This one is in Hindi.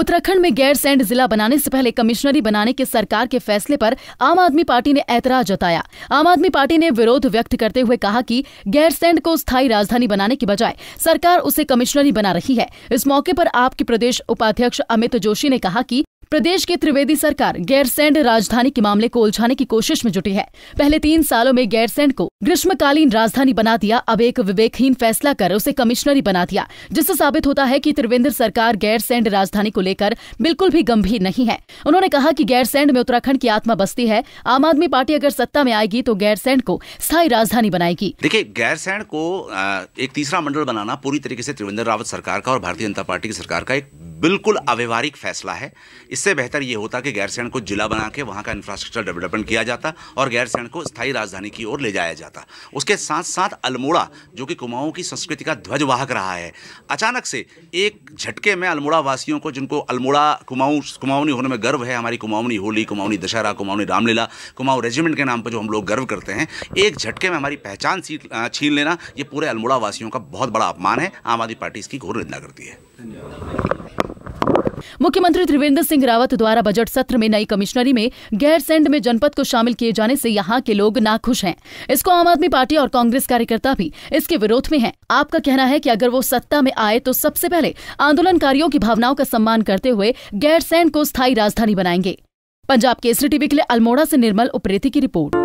उत्तराखंड में गैर सैंड जिला बनाने से पहले कमिश्नरी बनाने के सरकार के फैसले पर आम आदमी पार्टी ने ऐतराज जताया आम आदमी पार्टी ने विरोध व्यक्त करते हुए कहा कि गैर सैंड को स्थायी राजधानी बनाने की बजाय सरकार उसे कमिश्नरी बना रही है इस मौके पर आपके प्रदेश उपाध्यक्ष अमित जोशी ने कहा कि प्रदेश की त्रिवेदी सरकार गैरसैंड राजधानी के मामले को उलझाने की कोशिश में जुटी है पहले तीन सालों में गैरसैंड को ग्रीष्मकालीन राजधानी बना दिया अब एक विवेकहीन फैसला कर उसे कमिश्नरी बना दिया जिससे साबित होता है कि त्रिवेंद्र सरकार गैरसैंड राजधानी को लेकर बिल्कुल भी गंभीर नहीं है उन्होंने कहा कि गैरसैंड में उत्तराखंड की आत्मा बसती है आम आदमी पार्टी अगर सत्ता में आएगी तो गैरसैंड को स्थायी राजधानी बनाएगी देखिए गैरसैंड को एक तीसरा मंडल बनाना पूरी तरीके से त्रिवेंद्र रावत सरकार का और भारतीय जनता पार्टी की सरकार का एक बिल्कुल अव्यवहारिक फैसला है इससे बेहतर ये होता कि गैरसैण को जिला बना के वहाँ का इंफ्रास्ट्रक्चर डेवलपमेंट किया जाता और गैरसैण को स्थायी राजधानी की ओर ले जाया जाता उसके साथ साथ अल्मोड़ा जो कि कुमाऊँ की संस्कृति का ध्वजवाहक रहा है अचानक से एक झटके में अल्मोड़ा वासियों को जिनको अल्मोड़ा कुमाऊँ कुमाऊनी होने में गर्व है हमारी कुमाऊनी होली कुमाऊनी दशहरा कुमाऊनी रामलीला कुमाऊँ रेजिमेंट के नाम पर जो हम लोग गर्व करते हैं एक झटके में हमारी पहचान छीन लेना ये पूरे अल्मोड़ा वासियों का बहुत बड़ा अपमान है आम आदमी पार्टी इसकी घोर निंदा करती है मुख्यमंत्री त्रिवेंद्र सिंह रावत द्वारा बजट सत्र में नई कमिश्नरी में गैरसैंड में जनपद को शामिल किए जाने से यहाँ के लोग नाखुश हैं इसको आम आदमी पार्टी और कांग्रेस कार्यकर्ता भी इसके विरोध में हैं आपका कहना है कि अगर वो सत्ता में आए तो सबसे पहले आंदोलनकारियों की भावनाओं का सम्मान करते हुए गैरसैंड को स्थायी राजधानी बनाएंगे पंजाब केसरी टीवी के लिए अल्मोड़ा से निर्मल उप्रेती की रिपोर्ट